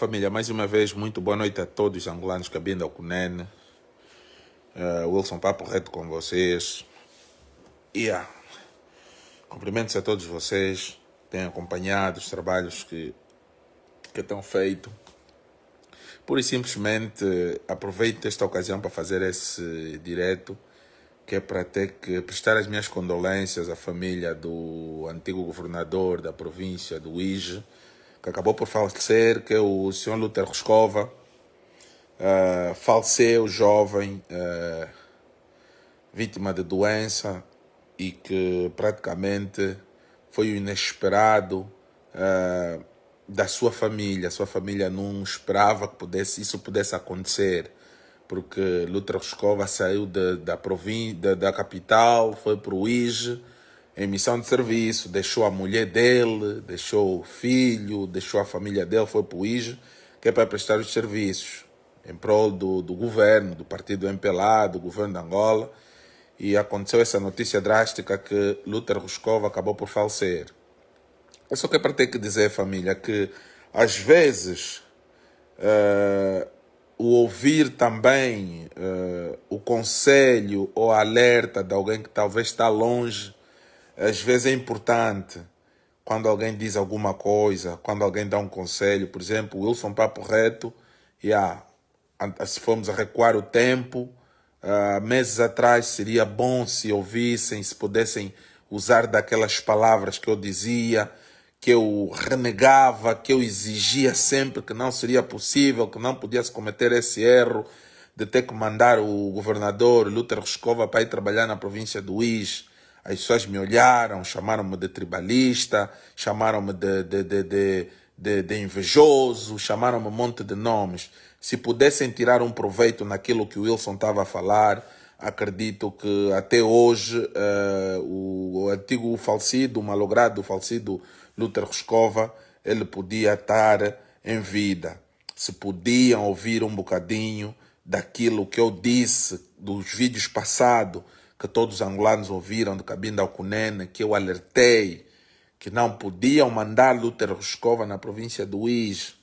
Família, mais uma vez, muito boa noite a todos os angolanos que abrindo ao CUNEN. Uh, eh, Wilson Papo Reto com vocês. Yeah. Cumprimentos a todos vocês que têm acompanhado os trabalhos que, que têm feito. Pura e simplesmente eh, aproveito esta ocasião para fazer esse direto, que é para ter que prestar as minhas condolências à família do antigo governador da província do Ije, que acabou por falecer, que é o senhor Luther Roscova, uh, eh, faleceu jovem, uh, vítima de doença e que praticamente foi o inesperado uh, da sua família. A sua família não esperava que pudesse, isso pudesse acontecer, porque Luther Roscova saiu de, da, província da, capital, foi para o Ige, em missão de serviço, deixou a mulher dele, deixou o filho, deixou a família dele, foi para o IJ, que é para prestar os serviços em prol do, do governo, do partido MPLA, do governo de Angola. E aconteceu essa notícia drástica que Luther Ruskova acabou por falecer. Eu só quero ter que dizer, família, que às vezes uh, o ouvir também uh, o conselho ou alerta de alguém que talvez está longe às vezes é importante quando alguém diz alguma coisa, quando alguém dá um conselho, por exemplo, Wilson Papo Reto, yeah, se formos a recuar o tempo, uh, meses atrás seria bom se ouvissem, se pudessem usar daquelas palavras que eu dizia, que eu renegava, que eu exigia sempre que não seria possível, que não podia se cometer esse erro de ter que mandar o governador Luther Roscova para ir trabalhar na província do Is, as pessoas me olharam, chamaram-me de tribalista, chamaram-me de, de, de, de, de, de invejoso, chamaram-me um monte de nomes. Se pudessem tirar um proveito naquilo que o Wilson estava a falar, acredito que até hoje uh, eh, o, o, antigo falecido, o malogrado falecido Luther Roscova, ele podia estar em vida. Se podiam ouvir um bocadinho daquilo que eu disse dos vídeos passados, que todos os angolanos ouviram do Cabinda Alcunene, que eu alertei que não podiam mandar Luther Roscova na província do Uís.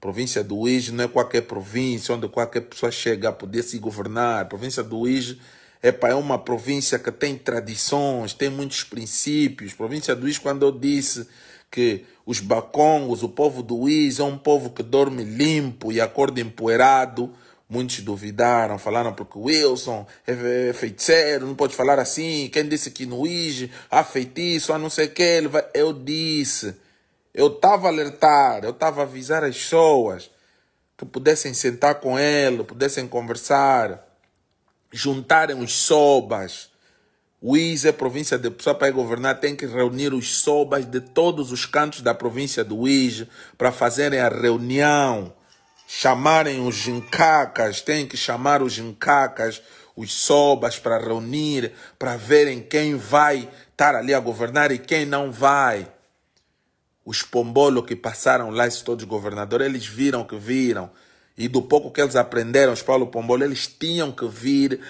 Província do Uís não é qualquer província onde qualquer pessoa chega a poder se governar. Província do Uís é, é uma província que tem tradições, tem muitos princípios. Província do Is, quando eu disse que os bacongos, o povo do Is, é um povo que dorme limpo e acorda empoeirado, Muitos duvidaram, falaram porque o Wilson é, é feiticeiro, não pode falar assim. Quem disse que no IG há feitiço, há não sei o que. Ele vai... Eu disse, eu estava a alertar, eu estava a avisar as pessoas que pudessem sentar com ele, pudessem conversar, juntarem os sobas. O Is é província de Pessoa para governar, tem que reunir os sobas de todos os cantos da província do Is para fazerem a reunião chamarem os gincacas, tem que chamar os gincacas, os sobas para reunir, para verem quem vai estar ali a governar e quem não vai. Os pombolos que passaram lá, esses todos governadores, eles viram que viram. E do pouco que eles aprenderam, os Paulo Pombolo, eles tinham que vir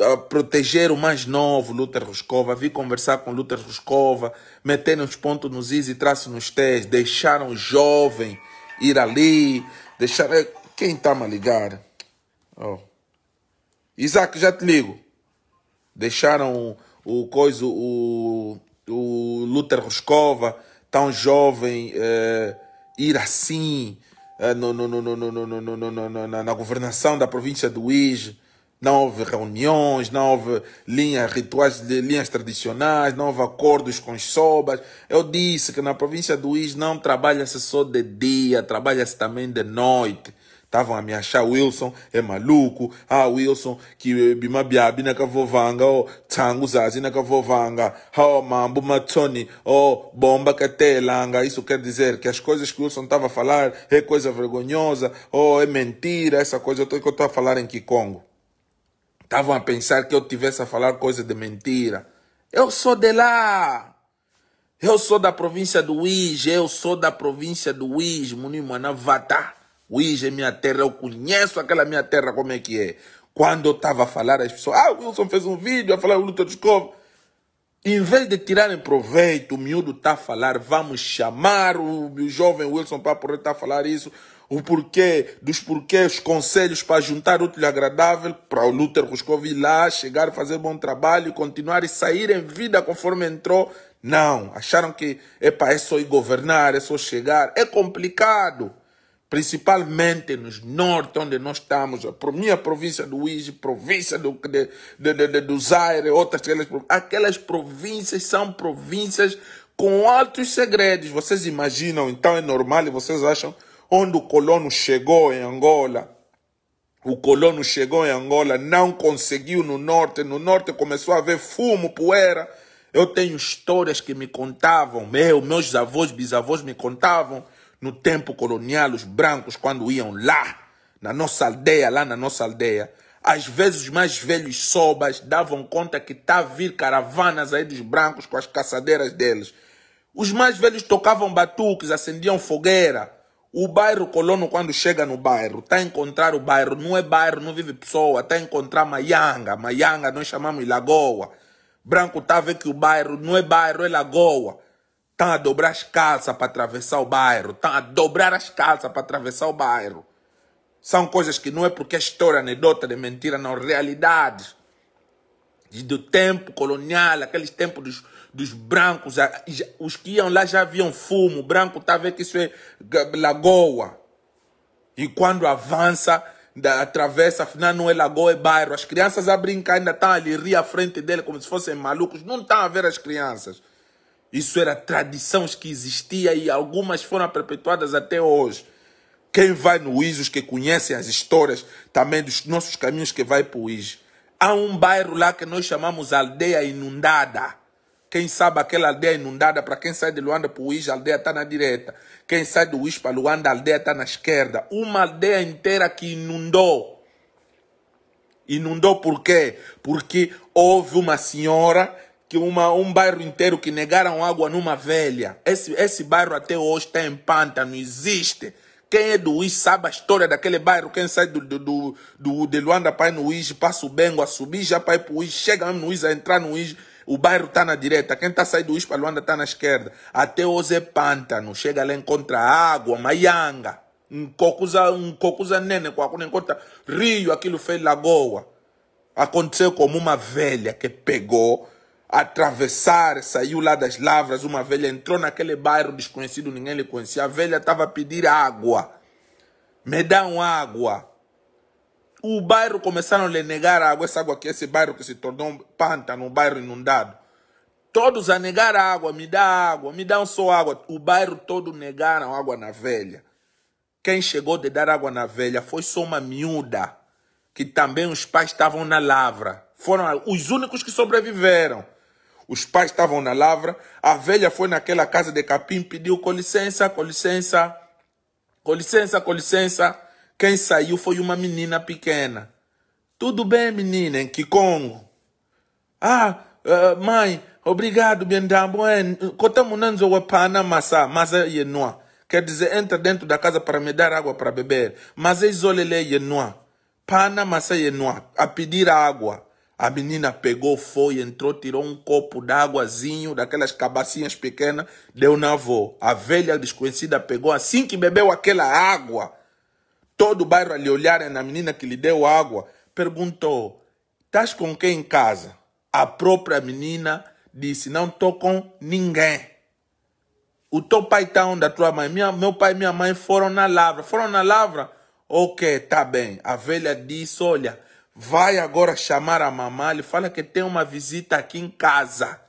eh, proteger o mais novo, Luther Ruscova, vir conversar com Luther Ruscova, meter os pontos nos is e traços nos tés, deixaram o jovem ir ali, Deixar. Quem está mal ligado. Oh. Isaac, já te ligo. Deixaram o, o coisa, o, o Luther Roscova, tão jovem, ir assim no, no, no, no, no, no, no, no, na, governação da província do Uíge não houve reuniões, não houve linhas, rituais de linhas tradicionais, não houve acordos com os sobas. Eu disse que na província do Is não trabalha-se só de dia, trabalha-se também de noite. Estavam a me achar Wilson é maluco. Ah, Wilson, que bimabiabi na cavovanga, oh, tango zazi na cavovanga, oh, mambo matoni, oh, bomba catelanga. Isso quer dizer que as coisas que Wilson estava a falar é coisa vergonhosa, oh, é mentira, essa coisa que eu estou a falar em Kikongo. Estavam a pensar que eu tivesse a falar coisa de mentira. Eu sou de lá. Eu sou da província do Uíge. Eu sou da província do Uíge, Munimanavata. Uíge é minha terra. Eu conheço aquela minha terra como é que é. Quando eu estava a falar, as pessoas... Ah, o Wilson fez um vídeo a falar o Luta de Escovo. Em vez de tirarem proveito, o miúdo está a falar, vamos chamar o, o jovem Wilson para poder estar tá a falar isso o porquê dos porquês, conselhos para juntar útil e agradável, para o Luther Ruscov ir lá, chegar, fazer bom trabalho, continuar e sair em vida conforme entrou. Não, acharam que epa, é só ir governar, é só chegar. É complicado, principalmente nos norte, onde nós estamos, a minha província do Uíge, província do, de, de, de, do Zaire, outras aquelas, aquelas províncias são províncias com altos segredos. Vocês imaginam, então é normal e vocês acham onde o colono chegou em Angola. O colono chegou em Angola, não conseguiu no norte, no norte começou a ver fumo, poeira. Eu tenho histórias que me contavam, meu, meus avós, bisavós me contavam, no tempo colonial, os brancos, quando iam lá, na nossa aldeia, lá na nossa aldeia, às vezes os mais velhos sobas davam conta que tá a vir caravanas aí dos brancos com as caçadeiras deles. Os mais velhos tocavam batuques, acendiam fogueira, o bairro colono, quando chega no bairro, está a encontrar o bairro, não é bairro, não vive pessoa, está a encontrar Maianga, Maianga nós chamamos Lagoa. Branco está a ver que o bairro não é bairro, é Lagoa. Está a dobrar as calças para atravessar o bairro, Está a dobrar as calças para atravessar o bairro. São coisas que não é porque é história, anedota de mentira, não, realidades. Do tempo colonial, aqueles tempos dos dos brancos, os que iam lá já haviam fumo, o branco está vendo que isso é lagoa. E quando avança, atravessa, afinal não é lagoa, é bairro. As crianças a brincar ainda estão tá ali, rir à frente dele como se fossem malucos. Não estão tá a ver as crianças. Isso era tradições que existia e algumas foram perpetuadas até hoje. Quem vai no ISO, os que conhecem as histórias também dos nossos caminhos que vai para o ISO. Há um bairro lá que nós chamamos Aldeia Inundada. Quem sabe aquela aldeia inundada, para quem sai de Luanda para o Uís, a aldeia está na direita. Quem sai do Uís para Luanda, a aldeia está na esquerda. Uma aldeia inteira que inundou. Inundou por quê? Porque houve uma senhora que uma, um bairro inteiro que negaram água numa velha. Esse, esse bairro até hoje está em pântano, existe. Quem é do Uís sabe a história daquele bairro. Quem sai do, do, do, do de Luanda para ir no Uís, passa o Bengo a subir, já para ir para o Uís, chega no Uís, a entrar no Uís. O bairro está na direita, quem está saindo do Ispa Luanda está na esquerda. Até hoje é pântano, chega lá encontra água, maianga, um cocuza, um nene, quando encontra rio, aquilo fez lagoa. Aconteceu como uma velha que pegou, atravessar, saiu lá das lavras, uma velha entrou naquele bairro desconhecido, ninguém lhe conhecia. A velha estava a pedir água. Me dão água o bairro começaram a lhe negar água, essa água que esse bairro que se tornou um pântano, um bairro inundado. Todos a negar água, me dá água, me dão só água. O bairro todo negaram água na velha. Quem chegou de dar água na velha foi só uma miúda, que também os pais estavam na lavra. Foram os únicos que sobreviveram. Os pais estavam na lavra, a velha foi naquela casa de capim, pediu com licença, com licença, com licença, com licença. Quem saiu foi uma menina pequena. Tudo bem, menina, em Kikongo. Ah, uh, mãe, obrigado, Biendabuen. Cotamunanzo wepana massa, massa yenua. É Quer dizer, entra dentro da casa para me dar água para beber. Mas é isolele yenua. Pana massa yenua. A pedir água. A menina pegou, foi, entrou, tirou um copo d'águazinho, daquelas cabacinhas pequenas, deu na avó. A velha desconhecida pegou assim que bebeu aquela água. Todo o bairro ali olharem na menina que lhe deu água, perguntou: Estás com quem em casa? A própria menina disse: Não estou com ninguém. O teu pai está onde a tua mãe? Minha, meu pai e minha mãe foram na lavra. Foram na lavra? Ok, tá bem. A velha disse: Olha, vai agora chamar a mamãe e fala que tem uma visita aqui em casa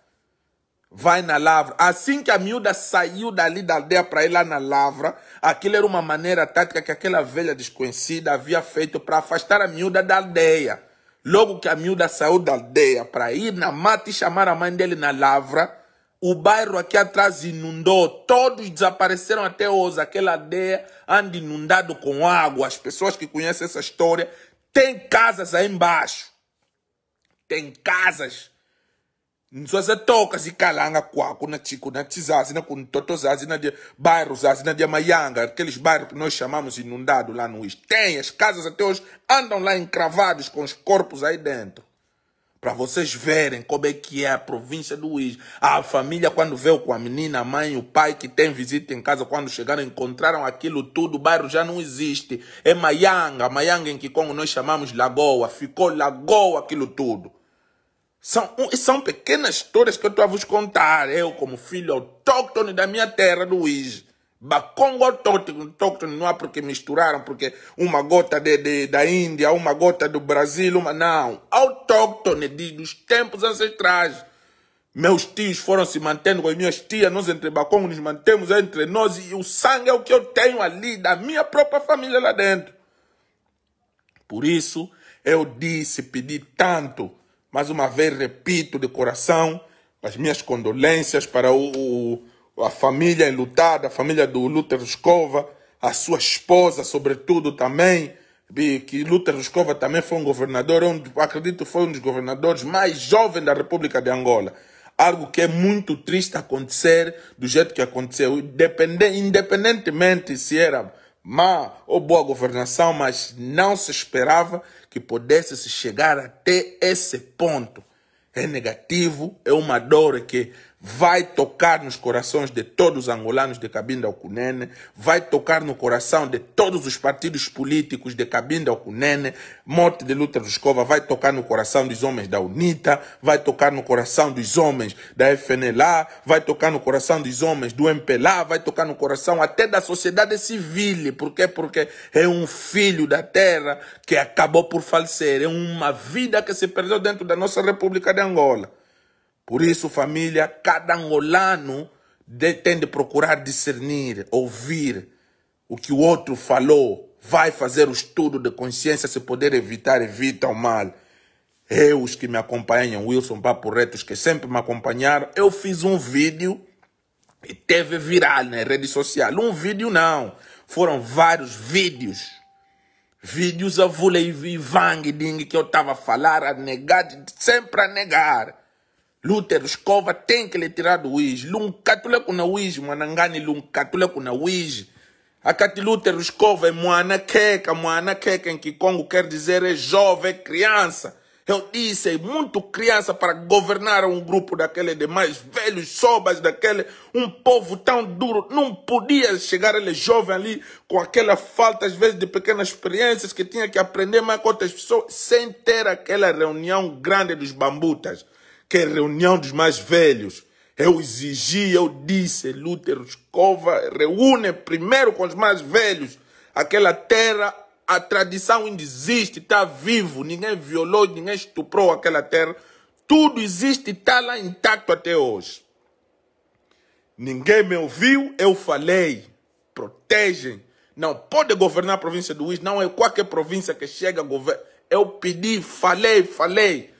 vai na lavra. Assim que a miúda saiu dali da aldeia para ir lá na lavra, aquilo era uma maneira tática que aquela velha desconhecida havia feito para afastar a miúda da aldeia. Logo que a miúda saiu da aldeia para ir na mata e chamar a mãe dele na lavra, o bairro aqui atrás inundou, todos desapareceram até hoje. Aquela aldeia anda inundado com água. As pessoas que conhecem essa história têm casas aí embaixo. Tem casas nzwazatoka zikalanga kwako na chiku na chizazi na kuntoto zazi na de bairro zazi na de maianga aqueles bairros que nós chamamos inundado lá no Iste. Tem, as casas até hoje andam lá encravados com os corpos aí dentro. Para vocês verem como é que é a província do Uís. A família quando veio com a menina, a mãe, o pai que tem visita em casa, quando chegaram encontraram aquilo tudo, o bairro já não existe. É Maianga, Maianga em que como nós chamamos Lagoa, ficou Lagoa aquilo tudo. São, são pequenas histórias que eu estou a vos contar. Eu, como filho autóctone da minha terra, Luiz. Bacongo autóctone, autóctone não há porque misturaram, porque uma gota de, de, da Índia, uma gota do Brasil, uma não. Autóctone de, dos tempos ancestrais. Meus tios foram se mantendo com as minhas tias, nós entre Bacongo nos mantemos entre nós e o sangue é o que eu tenho ali, da minha própria família lá dentro. Por isso, eu disse, pedi tanto mais uma vez, repito de coração, as minhas condolências para o, o a família enlutada, a família do Luther Escova, a sua esposa, sobretudo, também, que Luther Escova também foi um governador, é um, acredito foi um dos governadores mais jovens da República de Angola. Algo que é muito triste acontecer do jeito que aconteceu, independentemente se era má ou boa governação, mas não se esperava que pudesse se chegar até esse ponto. É negativo, é uma dor que vai tocar nos corações de todos os angolanos de Cabinda Alcunene, vai tocar no coração de todos os partidos políticos de Cabinda Alcunene, morte de dos Cova vai tocar no coração dos homens da UNITA, vai tocar no coração dos homens da FNLA, vai tocar no coração dos homens do MPLA, vai tocar no coração até da sociedade civil, por quê? Porque é um filho da terra que acabou por falecer, é uma vida que se perdeu dentro da nossa República de Angola. Por isso, família, cada angolano tem de procurar discernir, ouvir o que o outro falou. Vai fazer o estudo de consciência, se poder evitar, evita o mal. Eu, os que me acompanham, Wilson Papo Reto, os que sempre me acompanharam, eu fiz um vídeo e teve viral na rede social. Um vídeo não, foram vários vídeos. Vídeos a vulei e vang que eu estava a falar, a negar, sempre a negar. Luther escova tem que lhe tirar do Wiz. Luncatule kuna Wiz, manangani luncatule kuna Wiz. Acati Luther escova é moana queca, moana queca em que quer dizer é jovem, criança. Eu disse, muito criança para governar um grupo daquele de mais velhos, sobas daquele, um povo tão duro, não podia chegar ele jovem ali com aquela falta, às vezes, de pequenas experiências que tinha que aprender mais com outras pessoas, sem ter aquela reunião grande dos bambutas que reunião dos mais velhos. Eu exigi, eu disse, Lútero Escova, reúne primeiro com os mais velhos. Aquela terra, a tradição ainda existe, está vivo, ninguém violou, ninguém estuprou aquela terra. Tudo existe, está lá intacto até hoje. Ninguém me ouviu, eu falei. Protegem. Não pode governar a província do Luís, não é qualquer província que chega a governar. Eu pedi, falei, falei.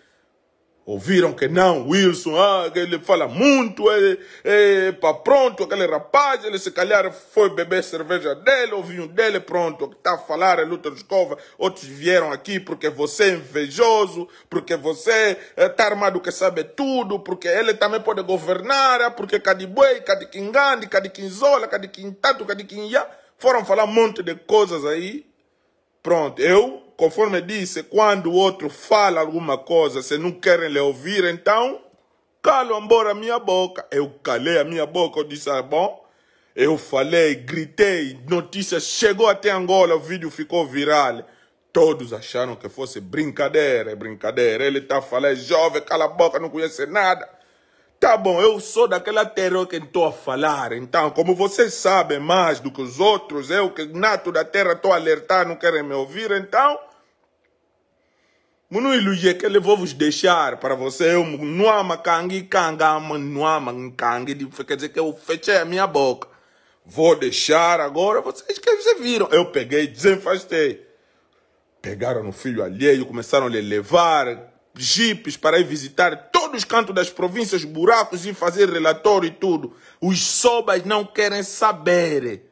Ouviram que não, Wilson, ah, ele fala muito, é, é, pá, pronto, aquele rapaz, ele se calhar foi beber cerveja dele, ou vinho dele, pronto, o que está a falar é luta de escova. Outros vieram aqui porque você é invejoso, porque você está é, tá armado que sabe tudo, porque ele também pode governar, ah, porque Cadibuei, Cadiquingandi, Cadiquinzola, Cadiquintato, Cadiquinha, foram falar um monte de coisas aí. Pronto, eu conforme disse, quando o outro fala alguma coisa, se não querem lhe ouvir, então calo embora a minha boca. Eu calei a minha boca, eu disse, ah, bom, eu falei, gritei, notícia chegou até Angola, o vídeo ficou viral. Todos acharam que fosse brincadeira, é brincadeira. Ele está falando, é jovem, cala a boca, não conhece nada. Tá bom, eu sou daquela terra que estou a falar. Então, como vocês sabem mais do que os outros, eu que nato da terra estou a alertar, não querem me ouvir, então. Munu iluye que eu vou vos deixar para você. Eu não amo kangi, kangama, não amo Quer dizer que eu fechei a minha boca. Vou deixar agora, vocês que vocês viram. Eu peguei, desenfastei. Pegaram o filho alheio, começaram a levar jipes para ir visitar todos os cantos das províncias, buracos e fazer relatório e tudo. Os sobas não querem saber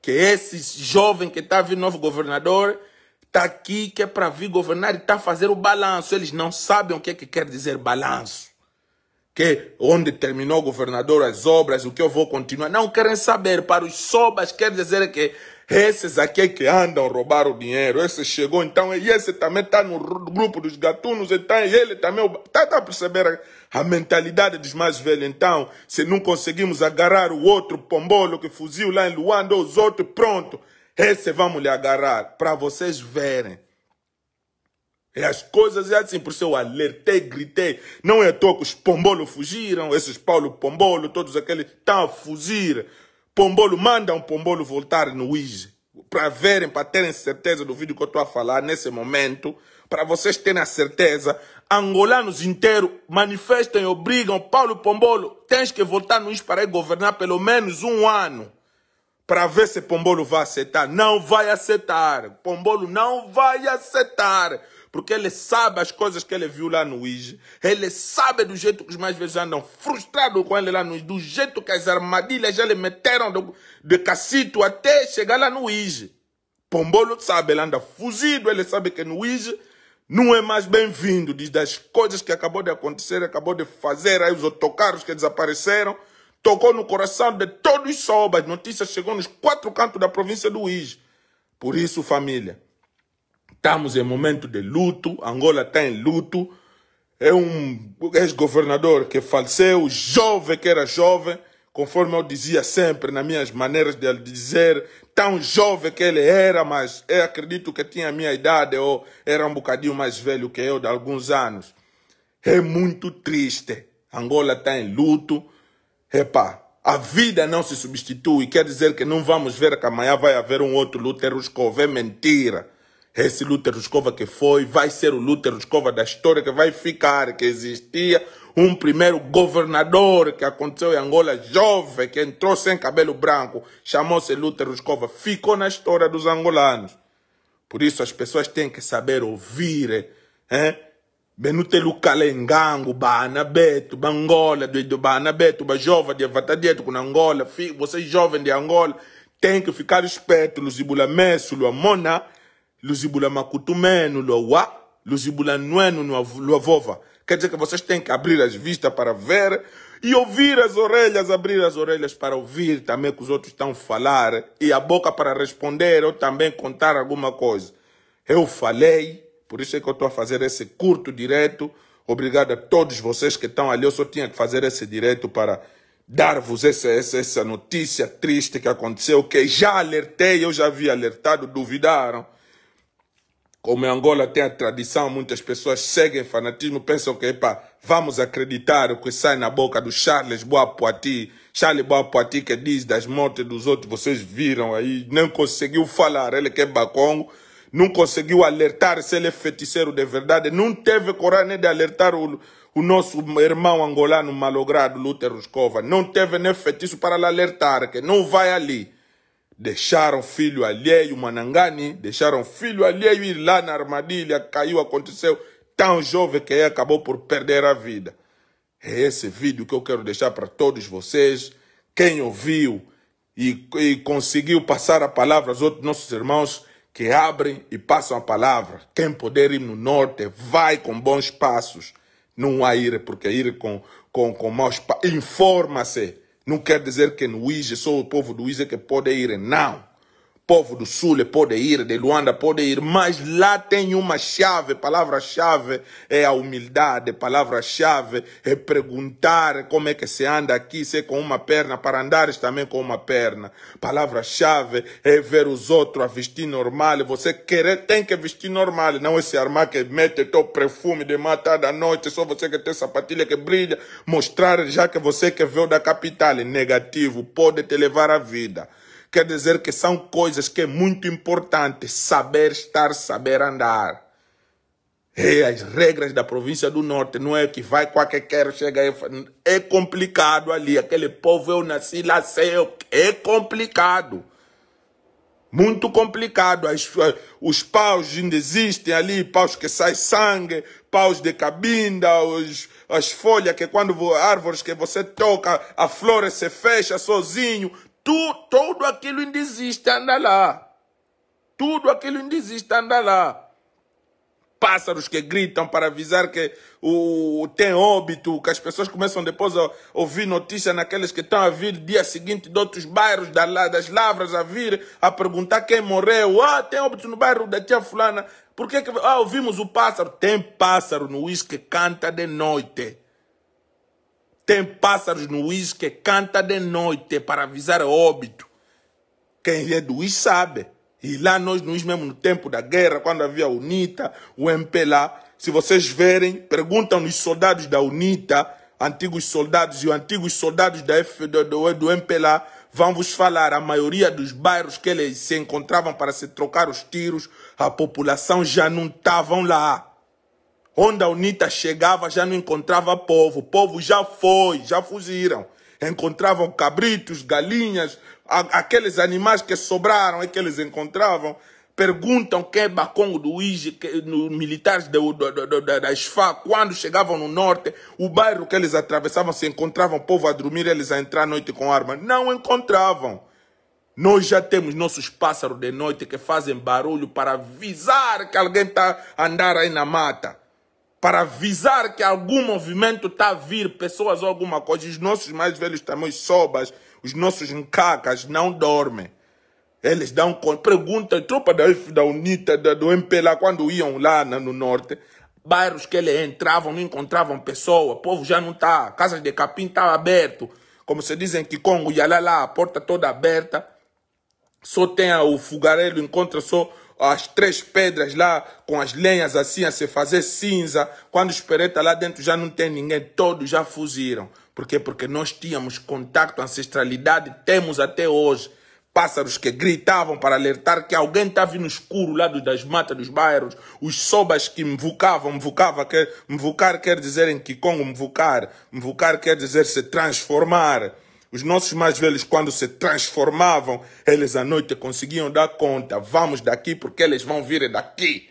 que esse jovem que está vir novo governador está aqui que é para vir governar e está fazer o balanço. Eles não sabem o que é que quer dizer balanço. Que onde terminou o governador as obras, o que eu vou continuar. Não querem saber. Para os sobas quer dizer que esses aqui que andam roubar o dinheiro. Esse chegou, então, e esse também está no grupo dos gatunos, então, ele também. Está tá, tá a perceber a, mentalidade dos mais velhos? Então, se não conseguimos agarrar o outro pombolo que fuzil lá em Luanda, os outros, pronto. Esse vamos lhe agarrar, para vocês verem. E as coisas é assim, por isso eu alertei, gritei. Não é à toa que os pombolos fugiram, esses Paulo Pombolo, todos aqueles, tá a fugir. Pombolo, manda um Pombolo voltar no Wiz. Para verem, para terem certeza do vídeo que eu estou a falar nesse momento. Para vocês terem a certeza. Angolanos inteiros manifestam e obrigam. Paulo Pombolo, tens que voltar no Wiz para governar pelo menos um ano. Para ver se Pombolo vai aceitar. Não vai aceitar. Pombolo não vai aceitar porque ele sabe as coisas que ele viu lá no IJ. Ele sabe do jeito que os mais velhos andam frustrados com ele lá no IJ, do jeito que as armadilhas já lhe meteram de, de cacito até chegar lá no IJ. Pombolo sabe, ele anda fuzido, ele sabe que no IJ não é mais bem-vindo, diz das coisas que acabou de acontecer, acabou de fazer, aí os autocarros que desapareceram, tocou no coração de todos os as notícias chegou nos quatro cantos da província do Uíge. Por isso, família, Estamos em momento de luto, Angola está em luto. É um ex-governador que faleceu, jovem que era jovem, conforme eu dizia sempre nas minhas maneiras de dizer, tão jovem que ele era, mas eu acredito que tinha a minha idade ou era um bocadinho mais velho que eu, de alguns anos. É muito triste. Angola está em luto. Epa, a vida não se substitui. Quer dizer que não vamos ver que amanhã vai haver um outro luto. É mentira. Esse Lutero Escova que foi, vai ser o Lutero Escova da história que vai ficar, que existia um primeiro governador que aconteceu em Angola, jovem, que entrou sem cabelo branco, chamou-se Lutero Escova, ficou na história dos angolanos. Por isso as pessoas têm que saber ouvir, hein? Benute Lucalengango, Bana Beto, Bangola, do Bana Beto, jovem de Avatadieto, com Angola, vocês jovens de Angola, tem que ficar esperto, Luzibula Messulo, Amona, Luzibula Macutumeno, Loa, Luzibula Nueno, Luavova. Quer dizer que vocês têm que abrir as vistas para ver e ouvir as orelhas, abrir as orelhas para ouvir também que os outros estão a falar e a boca para responder ou também contar alguma coisa. Eu falei, por isso é que eu estou a fazer esse curto direto. Obrigado a todos vocês que estão ali. Eu só tinha que fazer esse direto para dar-vos essa, essa, essa notícia triste que aconteceu, que já alertei, eu já havia alertado, duvidaram. Como em Angola tem a tradição, muitas pessoas seguem fanatismo, pensam que, epa, vamos acreditar o que sai na boca do Charles Boa Poati. Charles Boa Poati que diz das mortes dos outros, vocês viram aí, não conseguiu falar, ele que é bacongo não conseguiu alertar se ele é feiticeiro de verdade, não teve coragem de alertar o, o nosso irmão angolano malogrado, Lutero Escova, não teve nem feitiço para lhe alertar, que não vai ali deixaram filho alheio Manangani, deixaram filho alheio ir lá na armadilha, caiu, aconteceu, tão jovem que é, acabou por perder a vida. É esse vídeo que eu quero deixar para todos vocês. Quem ouviu e, e conseguiu passar a palavra aos outros nossos irmãos que abrem e passam a palavra. Quem puder ir no norte, vai com bons passos. Não há ir, porque ir com, com, com maus passos. Informa-se não quer dizer que no IGE é só o povo do IGE é que pode ir. Não povo do Sul é pode ir, de Luanda pode ir, mas lá tem uma chave, palavra-chave é a humildade, palavra-chave é perguntar como é que se anda aqui, se é com uma perna, para andares também com uma perna. Palavra-chave é ver os outros a vestir normal, você querer tem que vestir normal, não esse armar que mete teu perfume de matar da noite, só você que tem sapatilha que brilha, mostrar já que você que veio da capital, é negativo, pode te levar à vida. Quer dizer que são coisas que é muito importante saber estar, saber andar. E é, as regras da província do norte, não é que vai qualquer quero chega aí. É complicado ali, aquele povo eu nasci lá, sei é eu, é complicado. Muito complicado. As, os paus ainda existem ali, paus que sai sangue, paus de cabinda, os, as folhas que quando árvores que você toca, a flor se fecha sozinho. Tu, todo aquilo ainda existe, anda lá. Tudo aquilo ainda existe, anda lá. Pássaros que gritam para avisar que o, tem óbito, que as pessoas começam depois a ouvir notícia naqueles que estão a vir dia seguinte de outros bairros, das lavras, a vir a perguntar quem morreu. Ah, tem óbito no bairro da tia fulana. Por que, que... Ah, ouvimos o pássaro. Tem pássaro no uísque que canta de noite. Tem pássaros no uísque que canta de noite para avisar óbito. Quem é do uísque sabe. E lá nós, no mesmo no tempo da guerra, quando havia a UNITA, o MP lá, se vocês verem, perguntam os soldados da UNITA, antigos soldados e os antigos soldados da F, do, do, do MP lá, vão vos falar, a maioria dos bairros que eles se encontravam para se trocar os tiros, a população já não estavam lá. Onde a UNITA chegava já não encontrava povo. O povo já foi, já fugiram. Encontravam cabritos, galinhas, aqueles animais que sobraram é que eles encontravam. Perguntam quem é Bacongo do Ige, militares do, do, do, quando chegavam no norte, o bairro que eles atravessavam, se encontravam povo a dormir, eles a entrar à noite com arma. Não encontravam. Nós já temos nossos pássaros de noite que fazem barulho para avisar que alguém está a andar aí na mata para avisar que algum movimento está a vir, pessoas ou alguma coisa. Os nossos mais velhos também, os sobas, os nossos encacas não dormem. Eles dão conta. Pergunta, tropa da, da UNITA, da, do MPLA, quando iam lá no norte, bairros que eles entravam, não encontravam pessoa, o povo já não está, casas de capim está aberto. Como se dizem que Congo, lá, lá, a porta toda aberta, só tem o fogareiro, encontra só as três pedras lá com as lenhas assim a se fazer cinza. Quando espereta lá dentro já não tem ninguém, todos já fugiram. Por quê? Porque nós tínhamos contato, ancestralidade, temos até hoje. Pássaros que gritavam para alertar que alguém estava no escuro lá das matas dos bairros. Os sobas que me mvucava, quer, mvucar quer dizer em Kikongo, me Mvucar quer dizer se transformar. Os nossos mais velhos, quando se transformavam, eles à noite conseguiam dar conta: vamos daqui porque eles vão vir daqui.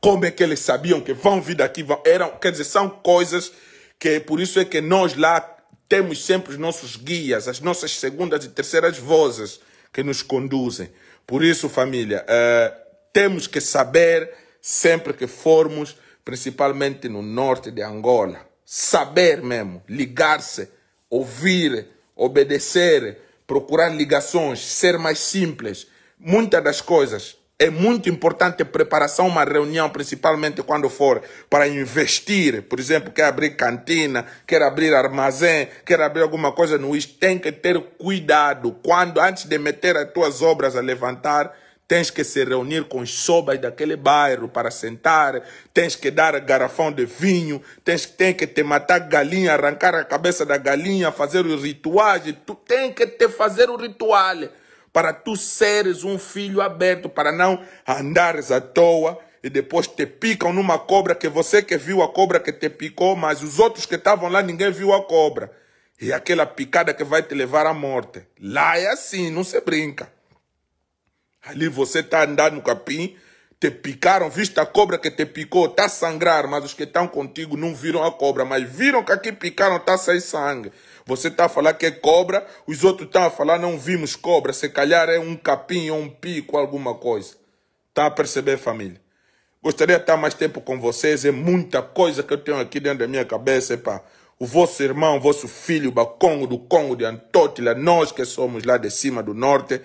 Como é que eles sabiam que vão vir daqui? Eram, quer dizer, são coisas que por isso é que nós lá temos sempre os nossos guias, as nossas segundas e terceiras vozes que nos conduzem. Por isso, família, uh, temos que saber sempre que formos, principalmente no norte de Angola, saber mesmo, ligar-se ouvir, obedecer, procurar ligações, ser mais simples. Muitas das coisas. É muito importante preparação, uma reunião, principalmente quando for para investir. Por exemplo, quer abrir cantina, quer abrir armazém, quer abrir alguma coisa no IS. Tem que ter cuidado. Quando, antes de meter as tuas obras a levantar, tens que se reunir com os sobas daquele bairro para sentar, tens que dar garrafão de vinho, tens, tens que te matar galinha, arrancar a cabeça da galinha, fazer os rituais, tu tens que te fazer o ritual para tu seres um filho aberto, para não andares à toa e depois te picam numa cobra que você que viu a cobra que te picou, mas os outros que estavam lá ninguém viu a cobra. E aquela picada que vai te levar à morte. Lá é assim, não se brinca. Ali você está andando no capim, te picaram, viste a cobra que te picou, está a sangrar, mas os que estão contigo não viram a cobra, mas viram que aqui picaram, está a sair sangue. Você está a falar que é cobra, os outros estão a falar não vimos cobra, se calhar é um capim ou um pico, alguma coisa. Está a perceber, família? Gostaria de estar mais tempo com vocês, é muita coisa que eu tenho aqui dentro da minha cabeça, epa. O vosso irmão, o vosso filho, Bacongo do Congo, de Antótila, nós que somos lá de cima do norte,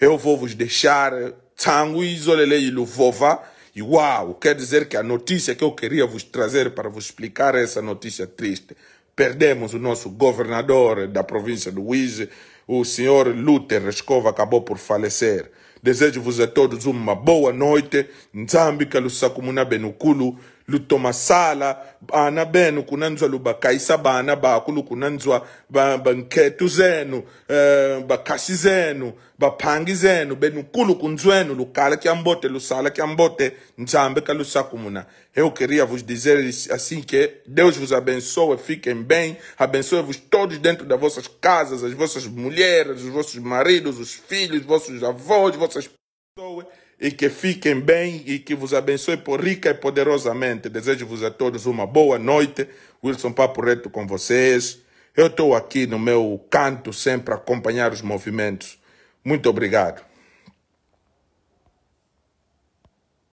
eu vou vos deixar tango isolele e luvova. E uau, quer dizer que a notícia que eu queria vos trazer para vos explicar é essa notícia triste. Perdemos o nosso governador da província do Uíge, o senhor Luther Rescova acabou por falecer. Desejo-vos a todos uma boa noite. Nzambi kalusakumuna benukulu luto masala bana benu kunanzwa lubakayisa bana baku lukunanzwa banketu zenu uh, eh, bakasi zenu baphangi zenu benukulu kunzwenu lukala kyambote lusala kyambote nzambe kalusaku muna eu queria vos dizer assim que Deus vos abençoe, fiquem bem, abençoe-vos todos dentro das vossas casas, as vossas mulheres, os vossos maridos, os filhos, vossos avós, vossas pessoas e que fiquem bem e que vos abençoe por rica e poderosamente. Desejo-vos a todos uma boa noite. Wilson Papo Reto com vocês. Eu estou aqui no meu canto sempre a acompanhar os movimentos. Muito obrigado.